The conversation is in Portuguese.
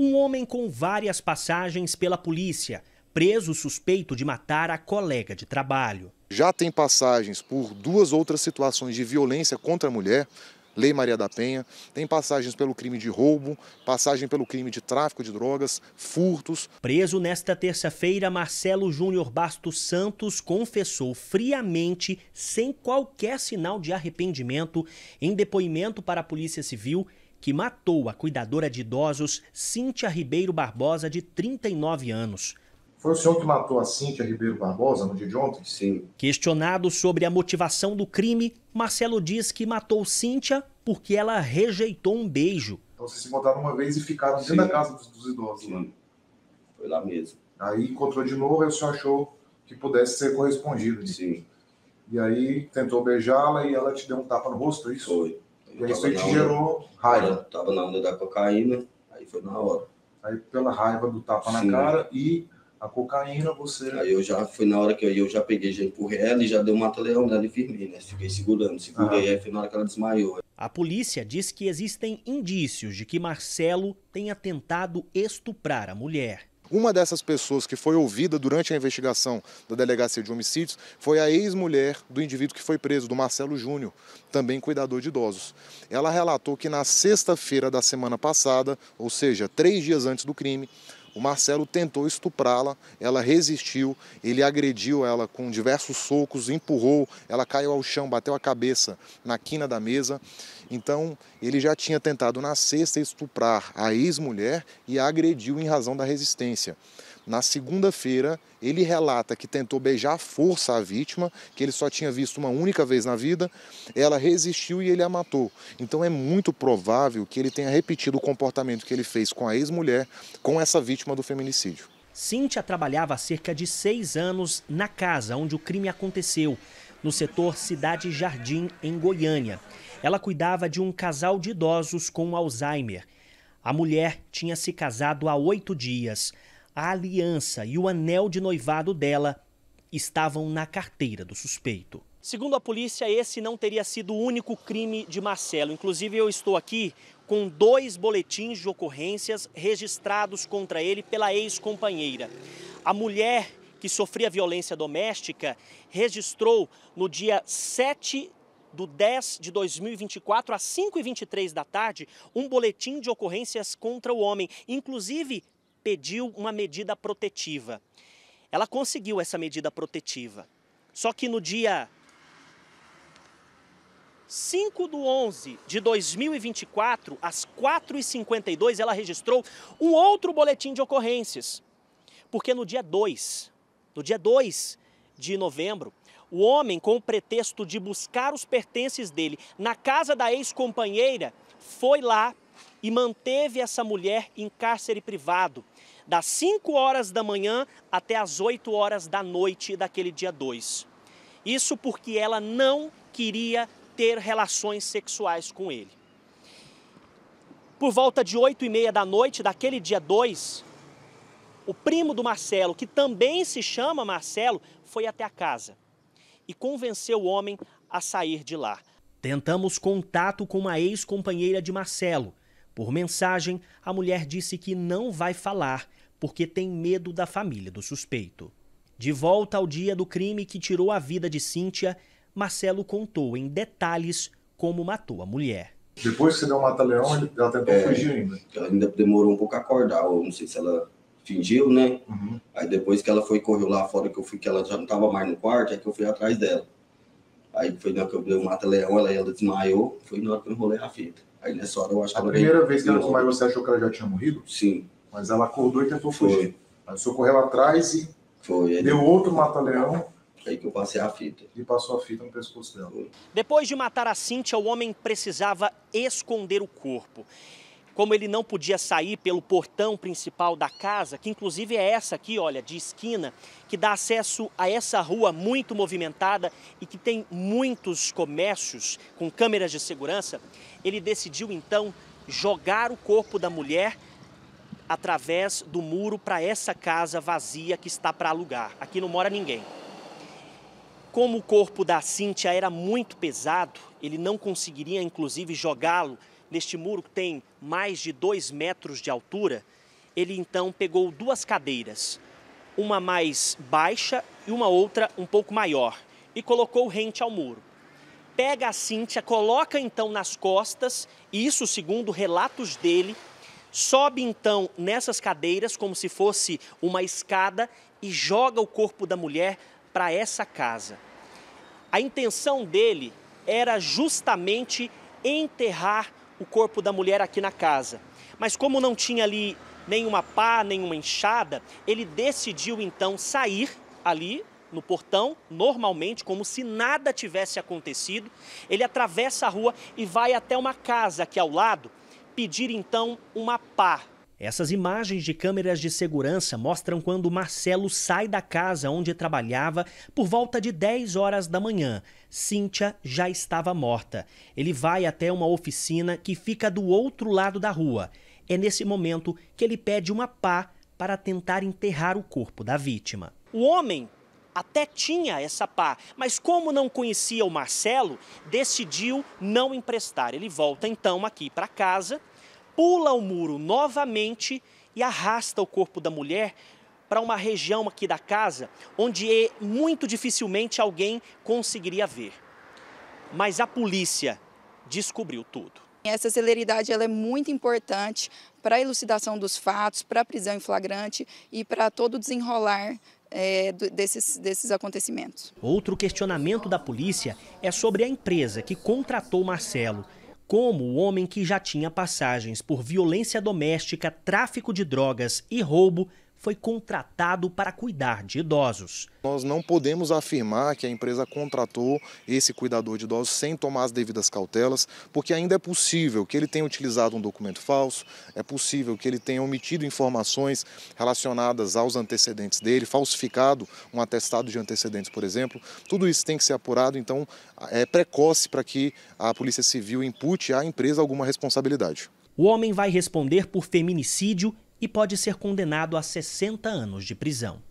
Um homem com várias passagens pela polícia, preso suspeito de matar a colega de trabalho. Já tem passagens por duas outras situações de violência contra a mulher, Lei Maria da Penha, tem passagens pelo crime de roubo, passagem pelo crime de tráfico de drogas, furtos. Preso nesta terça-feira, Marcelo Júnior Bastos Santos confessou friamente, sem qualquer sinal de arrependimento, em depoimento para a Polícia Civil, que matou a cuidadora de idosos Cíntia Ribeiro Barbosa, de 39 anos. Foi o senhor que matou a Cíntia Ribeiro Barbosa no dia de ontem? Sim. Questionado sobre a motivação do crime, Marcelo diz que matou Cíntia porque ela rejeitou um beijo. Então vocês se encontraram uma vez e ficaram dentro Sim. da casa dos, dos idosos Sim. lá? Né? Foi lá mesmo. Aí encontrou de novo e o senhor achou que pudesse ser correspondido. Sim. E aí tentou beijá-la e ela te deu um tapa no rosto, é isso? Foi. E isso aí te gerou raiva. Tava na onda da cocaína, aí foi na hora. Aí pela raiva do tapa Sim. na cara e a cocaína, você. Aí eu já foi na hora que eu, eu já peguei, já empurrei ela e já deu um mata-leão nela e firmei, né? Fiquei segurando, segurei, ah. aí foi na hora que ela desmaiou. A polícia diz que existem indícios de que Marcelo tenha tentado estuprar a mulher. Uma dessas pessoas que foi ouvida durante a investigação da delegacia de homicídios foi a ex-mulher do indivíduo que foi preso, do Marcelo Júnior, também cuidador de idosos. Ela relatou que na sexta-feira da semana passada, ou seja, três dias antes do crime, o Marcelo tentou estuprá-la, ela resistiu, ele agrediu ela com diversos socos, empurrou, ela caiu ao chão, bateu a cabeça na quina da mesa. Então, ele já tinha tentado na sexta estuprar a ex-mulher e a agrediu em razão da resistência. Na segunda-feira, ele relata que tentou beijar a força a vítima, que ele só tinha visto uma única vez na vida. Ela resistiu e ele a matou. Então é muito provável que ele tenha repetido o comportamento que ele fez com a ex-mulher, com essa vítima do feminicídio. Cíntia trabalhava há cerca de seis anos na casa onde o crime aconteceu, no setor Cidade Jardim, em Goiânia. Ela cuidava de um casal de idosos com Alzheimer. A mulher tinha se casado há oito dias a aliança e o anel de noivado dela estavam na carteira do suspeito. Segundo a polícia, esse não teria sido o único crime de Marcelo. Inclusive, eu estou aqui com dois boletins de ocorrências registrados contra ele pela ex-companheira. A mulher que sofria violência doméstica registrou no dia 7 do 10 de 2024, às 5h23 da tarde, um boletim de ocorrências contra o homem. Inclusive, pediu uma medida protetiva. Ela conseguiu essa medida protetiva. Só que no dia 5 do 11 de 2024, às 4h52, ela registrou um outro boletim de ocorrências. Porque no dia 2, no dia 2 de novembro, o homem, com o pretexto de buscar os pertences dele na casa da ex-companheira, foi lá e manteve essa mulher em cárcere privado, das 5 horas da manhã até as 8 horas da noite daquele dia 2. Isso porque ela não queria ter relações sexuais com ele. Por volta de 8 e meia da noite daquele dia 2, o primo do Marcelo, que também se chama Marcelo, foi até a casa e convenceu o homem a sair de lá. Tentamos contato com uma ex-companheira de Marcelo, por mensagem, a mulher disse que não vai falar porque tem medo da família do suspeito. De volta ao dia do crime que tirou a vida de Cíntia, Marcelo contou em detalhes como matou a mulher. Depois que você deu o mata-leão, ela tentou é, fugir ainda. Ela ainda demorou um pouco a acordar, ou não sei se ela fingiu, né? Uhum. Aí depois que ela foi, correu lá fora, que eu fui, que ela já não estava mais no quarto, é que eu fui atrás dela. Aí foi na hora que eu dei o mata-leão, ela, ela desmaiou, foi na hora que eu enrolei a fita. Aí nessa hora eu acho que A ela primeira vez que ela desmaiou, você achou que ela já tinha morrido? Sim. Mas ela acordou e tentou foi. fugir. Mas senhor correu atrás e foi. deu outro mata-leão. Aí que eu passei a fita. E passou a fita no pescoço dela. Depois de matar a Cintia, o homem precisava esconder o corpo. Como ele não podia sair pelo portão principal da casa, que inclusive é essa aqui, olha, de esquina, que dá acesso a essa rua muito movimentada e que tem muitos comércios com câmeras de segurança, ele decidiu então jogar o corpo da mulher através do muro para essa casa vazia que está para alugar. Aqui não mora ninguém. Como o corpo da Cíntia era muito pesado, ele não conseguiria inclusive jogá-lo neste muro que tem mais de dois metros de altura, ele então pegou duas cadeiras, uma mais baixa e uma outra um pouco maior, e colocou rente ao muro. Pega a Cíntia, coloca então nas costas, e isso segundo relatos dele, sobe então nessas cadeiras como se fosse uma escada e joga o corpo da mulher para essa casa. A intenção dele era justamente enterrar o corpo da mulher aqui na casa. Mas como não tinha ali nenhuma pá, nenhuma enxada, ele decidiu então sair ali no portão, normalmente, como se nada tivesse acontecido. Ele atravessa a rua e vai até uma casa aqui ao lado pedir então uma pá essas imagens de câmeras de segurança mostram quando Marcelo sai da casa onde trabalhava por volta de 10 horas da manhã. Cíntia já estava morta. Ele vai até uma oficina que fica do outro lado da rua. É nesse momento que ele pede uma pá para tentar enterrar o corpo da vítima. O homem até tinha essa pá, mas como não conhecia o Marcelo, decidiu não emprestar. Ele volta então aqui para casa pula o muro novamente e arrasta o corpo da mulher para uma região aqui da casa onde é muito dificilmente alguém conseguiria ver. Mas a polícia descobriu tudo. Essa celeridade ela é muito importante para a elucidação dos fatos, para a prisão em flagrante e para todo o desenrolar é, desses, desses acontecimentos. Outro questionamento da polícia é sobre a empresa que contratou Marcelo como o homem que já tinha passagens por violência doméstica, tráfico de drogas e roubo foi contratado para cuidar de idosos. Nós não podemos afirmar que a empresa contratou esse cuidador de idosos sem tomar as devidas cautelas, porque ainda é possível que ele tenha utilizado um documento falso, é possível que ele tenha omitido informações relacionadas aos antecedentes dele, falsificado um atestado de antecedentes, por exemplo. Tudo isso tem que ser apurado, então é precoce para que a Polícia Civil impute à empresa alguma responsabilidade. O homem vai responder por feminicídio e pode ser condenado a 60 anos de prisão.